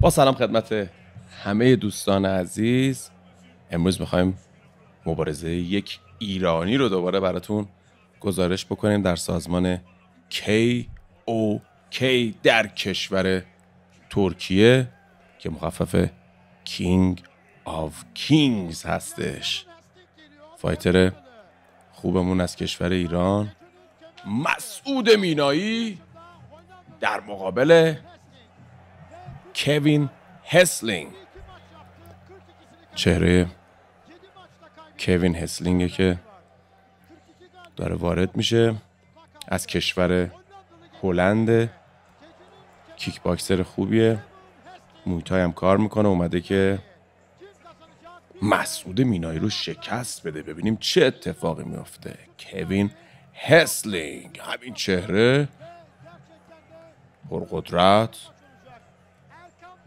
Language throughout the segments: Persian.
با سلام خدمت همه دوستان عزیز امروز میخوایم مبارزه یک ایرانی رو دوباره براتون گزارش بکنیم در سازمان KOK در کشور ترکیه که مخفف کینگ of کینگز هستش فایتر خوبمون از کشور ایران مسعود مینایی در مقابل کوین هسلینگ چهره کوین هسلینگه که داره وارد میشه از کشور هلند کیک باکسر خوبیه مویتای هم کار میکنه اومده که مسعود مینایی رو شکست بده ببینیم چه اتفاقی میافته کوین هسلینگ همین چهره پرقدرت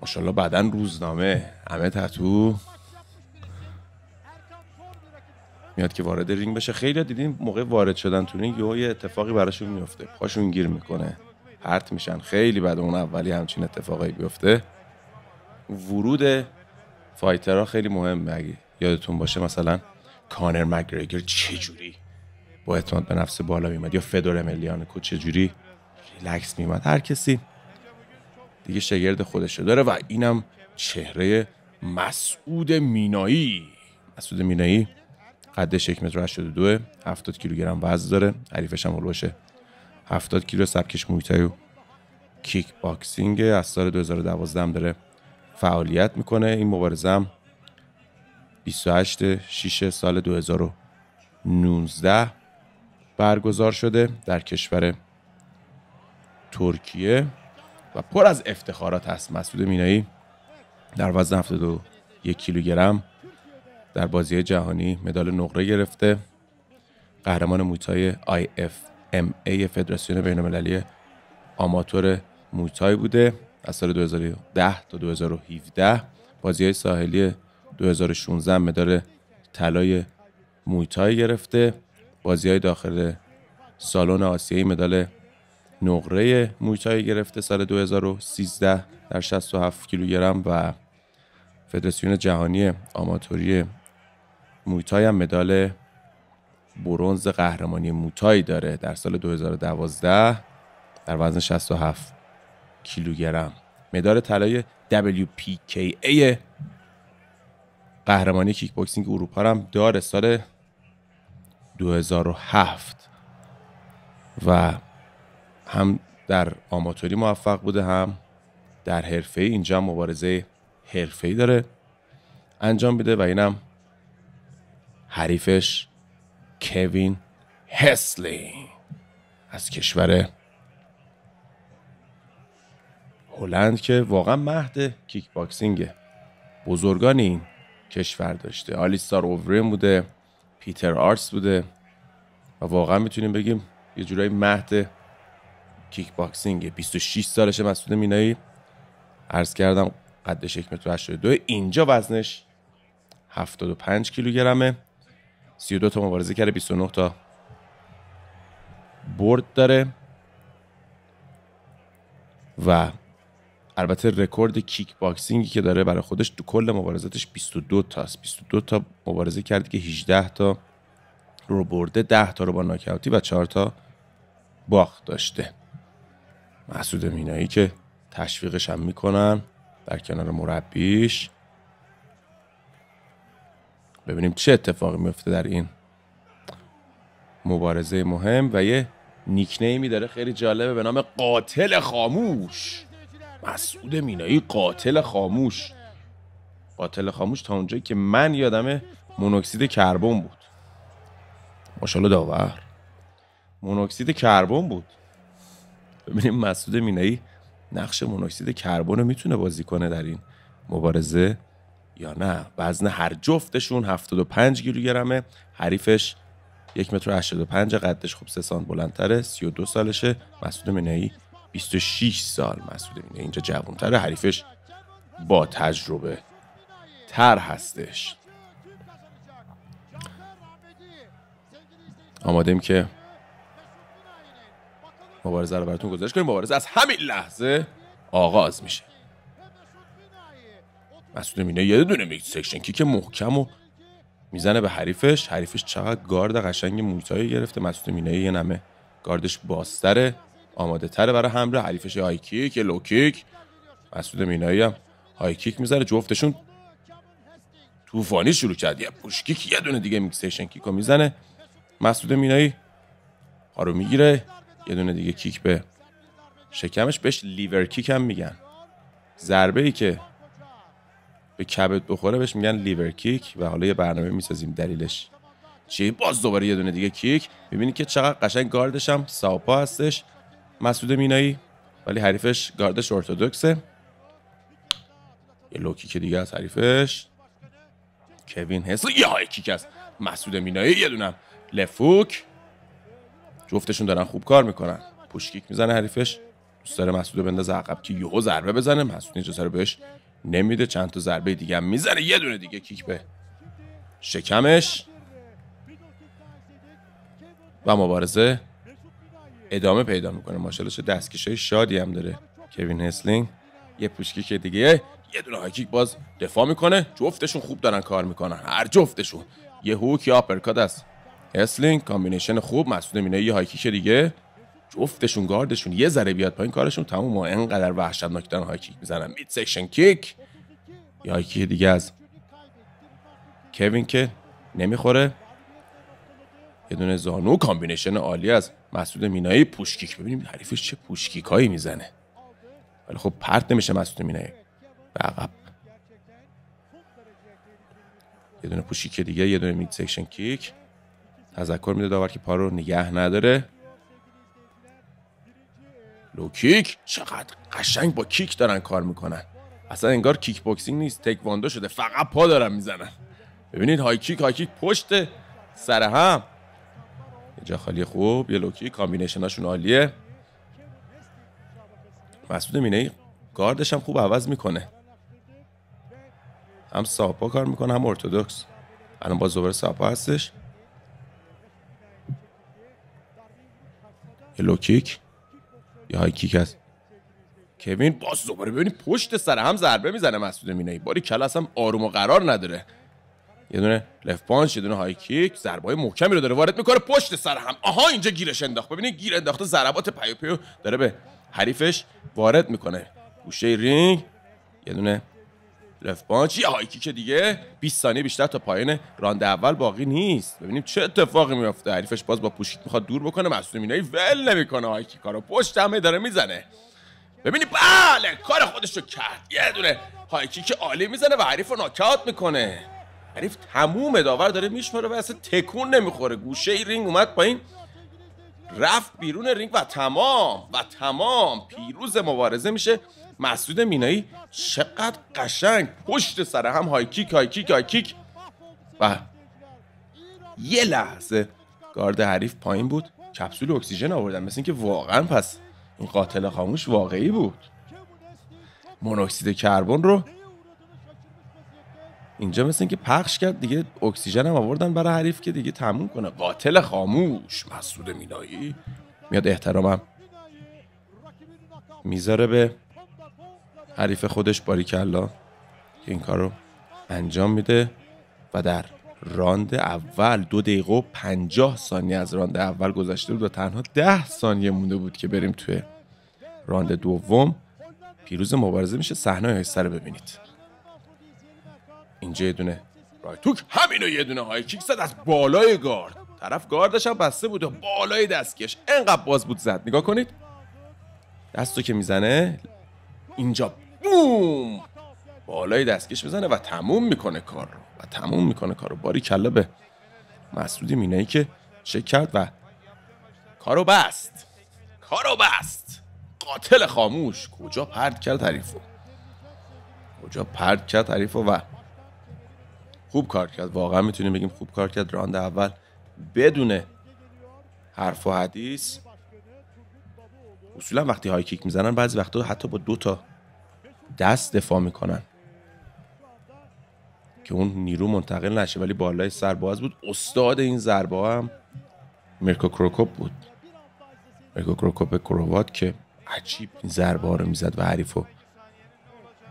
ماشاءالله بعدا روزنامه همه تتو میاد که وارد رینگ بشه خیلی دیدین موقع وارد شدن تو رینگ یه اتفاقی براشون میفته پاشون گیر میکنه پرت میشن خیلی بعد اون اولی همچین اتفاقی بیفته ورود فایترها خیلی مهمه اگه یادتون باشه مثلا کانر مگرگر چجوری با اعتماد به نفس بالا میمد یا فدور چه چجوری ریلکس میمد هر کسی دیگه شگرد خودشه داره و اینم چهره مسعود مینایی مسعود مینایی قدش یک متر 82 70 کیلوگرم وزن داره حریفش هم باشه 70 کیلو سبکش مویتای و کیک باکسینگ از سال 2012 هم داره فعالیت میکنه این مبارزه هم 28 6 سال 2019 برگزار شده در کشور ترکیه و پر از افتخارات هست مسعود مینایی در وزن 71 کیلوگرم در بازی جهانی مدال نقره گرفته قهرمان موتای IFMA فدراسیون بین‌المللی آماتور موتای بوده از سال 2010 تا 2017 بازی های ساحلی 2016 مدال طلای موتای گرفته بازی های داخل سالن آسیایی مدال نقره مویتای گرفته سال 2013 در 67 کیلوگرم و فدراسیون جهانی آماتوری مویتای هم مدال برونز قهرمانی موتای داره در سال 2012 در وزن 67 کیلوگرم مدال طلای WPKA قهرمانی کیک بوکسینگ اروپا هم داره سال 2007 و هم در آماتوری موفق بوده هم در حرفه اینجا مبارزه حرفه داره انجام میده و اینم حریفش کوین هسلی از کشور هلند که واقعا مهد کیک باکسینگ بزرگان این کشور داشته آلیستار اوورین بوده پیتر آرس بوده و واقعا میتونیم بگیم یه جورایی مهد کیک باکسینگ 26 سالش مسعود مینایی عرض کردم قدش 1.82 اینجا وزنش 75 کیلوگرمه 32 تا مبارزه کرده 29 تا برد داره و البته رکورد کیک باکسینگی که داره برای خودش دو کل مبارزاتش 22 است. 22 تا مبارزه کرده که 18 تا رو برده 10 تا رو با ناکاوتی و 4 تا باخت داشته محسود مینایی که تشویقش هم میکنن در کنار مربیش ببینیم چه اتفاقی میفته در این مبارزه مهم و یه نیکنیمی داره خیلی جالبه به نام قاتل خاموش مسعود مینایی قاتل خاموش قاتل خاموش تا اونجایی که من یادم مونوکسید کربن بود ماشاءالله داور مونوکسید کربن بود ببینیم مسعود مینایی نقش مونوکسید کربن رو میتونه بازی کنه در این مبارزه یا نه وزن هر جفتشون 75 کیلوگرمه حریفش یک متر 85 قدش خب 3 سانت بلندتره 32 سالشه مسعود مینایی 26 سال مسعود مینایی اینجا جوانتره حریفش با تجربه تر هستش آمادیم که مبارزه رو براتون گزارش کنیم مبارزه از همین لحظه آغاز میشه مسعود مینا یه دونه میگ سکشن کیک محکم و میزنه به حریفش حریفش چقدر گارد قشنگ مویتایی گرفته مسعود مینا یه نمه گاردش باستره آماده تره برای حمله حریفش های کیک لو کیک مسعود مینایی هم های کیک میزنه جفتشون طوفانی شروع کرد یه پوش کیک یه دونه دیگه میکسیشن کیکو میزنه مسعود مینایی آروم میگیره یه دونه دیگه کیک به شکمش بهش لیور کیک هم میگن ضربه ای که به کبد بخوره بهش میگن لیور کیک و حالا یه برنامه میسازیم دلیلش چی باز دوباره یه دونه دیگه کیک میبینی که چقدر قشنگ گاردش هم ساپا هستش مسعود مینایی ولی حریفش گاردش ارتودکسه یه لوکی کیک دیگه از حریفش کوین هست یه های کیک از مسعود مینایی یه دونم لفوک جفتشون دارن خوب کار میکنن پوشکیک میزنه حریفش دوست داره مسعود بندازه عقب که یهو ضربه بزنه مسعود اجازه رو بهش نمیده چند تا ضربه دیگه هم میزنه یه دونه دیگه کیک به شکمش و مبارزه ادامه پیدا میکنه ماشالله چه دستکشای شادی هم داره کوین هسلینگ یه پوشکیک دیگه یه دونه کیک باز دفاع میکنه جفتشون خوب دارن کار میکنن هر جفتشون یه هوک یا آپرکات است اسلینگ کامبینیشن خوب مسعود مینایی یه هایکیک دیگه جفتشون گاردشون یه ذره بیاد پایین کارشون تموم و انقدر وحشتناک دارن هایکیک میزنن مید سیکشن کیک یه هایکیک دیگه از کوین که نمیخوره یه دونه زانو کامبینیشن عالی از مسعود مینایی پوشکیک ببینیم حریفش چه پوشکیک هایی میزنه ولی خب پرت نمیشه مسعود مینایی به عقب یه دونه پوشکیک دیگه یه دونه مید کیک تذکر میده داور که پا رو نگه نداره لو کیک چقدر قشنگ با کیک دارن کار میکنن اصلا انگار کیک بوکسینگ نیست تکواندو شده فقط پا دارن میزنن ببینید های کیک های کیک پشت سر هم یه خالی خوب یه لوکی کامبینیشناشون عالیه مسعود مینه گاردش هم خوب عوض میکنه هم ساپا کار میکنه هم ارتودکس الان با دوباره ساپا هستش لوکیک یا های کیک هست کوین باز دوباره ببینید پشت سر هم ضربه میزنه مسعود مینایی باری کلا اصلا آروم و قرار نداره یه دونه لف پانچ یه دونه های کیک ضربه های محکمی رو داره وارد میکنه پشت سر هم آها اینجا گیرش انداخت ببینید گیر انداخته ضربات پیو پیو داره به حریفش وارد میکنه گوشه رینگ یه دونه رف بانچ یه هایکی که دیگه 20 ثانیه بیشتر تا پایان راند اول باقی نیست ببینیم چه اتفاقی میفته حریفش باز با پوشیت میخواد دور بکنه مصدومینای ول نمیکنه هایکی کارو پشت همه داره میزنه ببینی بله کار خودش رو کرد یه دونه هایکی که عالی میزنه و حریف رو ناکات میکنه حریف تموم داور داره میشمره و اصلا تکون نمیخوره گوشه ای رینگ اومد پایین رفت بیرون رینگ و تمام و تمام پیروز مبارزه میشه مسعود مینایی چقدر قشنگ پشت سر هم هایکیک هایکیک هایکیک و یه لحظه گارد حریف پایین بود کپسول اکسیژن آوردن مثل اینکه واقعا پس این قاتل خاموش واقعی بود مونوکسید کربن رو اینجا مثل اینکه پخش کرد دیگه اکسیژن هم آوردن برای حریف که دیگه تموم کنه قاتل خاموش مسعود مینایی میاد احترامم میذاره به حریف خودش باریکلا که این رو انجام میده و در راند اول دو دقیقه و پنجاه ثانیه از راند اول گذشته بود و تنها ده ثانیه مونده بود که بریم توی راند دوم پیروز مبارزه میشه صحنه های سر ببینید اینجا یه دونه رایتوک همینو یه دونه های کیک زد از بالای گارد طرف گاردش هم بسته بود و بالای دستکش انقدر باز بود زد نگاه کنید دستو که میزنه اینجا بوم بالای دستکش بزنه و تموم میکنه کار رو و تموم میکنه کار رو باری کلا به مسعود مینایی که چک کرد و کارو بست کارو بست قاتل خاموش کجا پرد کرد حریفو کجا پرد کرد حریفو و خوب کار کرد واقعا میتونیم بگیم خوب کار کرد راند اول بدون حرف و حدیث اصولا وقتی های کیک میزنن بعضی وقتا حتی با دو تا دست دفاع میکنن که اون نیرو منتقل نشه ولی بالای باز بود استاد این ضربه هم مرکو کروکوپ بود مرکو کروکوپ کروات که عجیب این ضربه ها رو میزد و حریف رو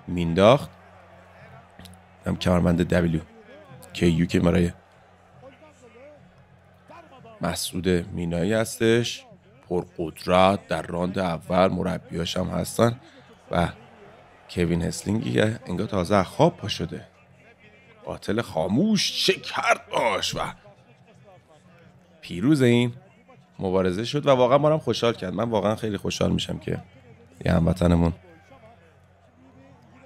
مینداخت هم کمربند دبلیو که که برای مسعود مینایی هستش پرقدرت در راند اول مربیاش هم هستن و کوین هسلینگی انگار تازه خواب پا شده قاتل خاموش کرد باش و پیروز این مبارزه شد و واقعا ما خوشحال کرد من واقعا خیلی خوشحال میشم که یه هموطنمون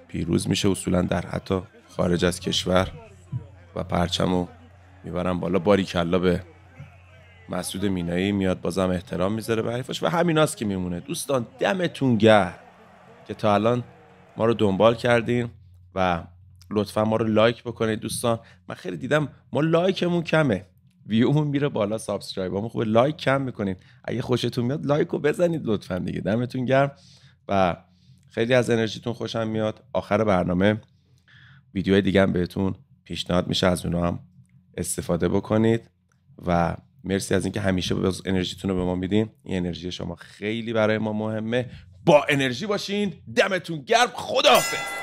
پیروز میشه اصولا در حتی خارج از کشور و پرچم میبرن بالا باری کلا به مسعود مینایی میاد بازم احترام میذاره به حریفش و همیناست که میمونه دوستان دمتون گه که تا الان ما رو دنبال کردین و لطفا ما رو لایک بکنید دوستان من خیلی دیدم ما لایکمون کمه ویومون میره بالا ما خوبه لایک کم میکنین اگه خوشتون میاد لایک رو بزنید لطفا دیگه دمتون گرم و خیلی از انرژیتون خوشم میاد آخر برنامه ویدیوهای دیگه هم بهتون پیشنهاد میشه از اونو هم استفاده بکنید و مرسی از اینکه همیشه انرژیتون رو به ما میدین این انرژی شما خیلی برای ما مهمه با انرژی باشین دمتون گرم خداحافظ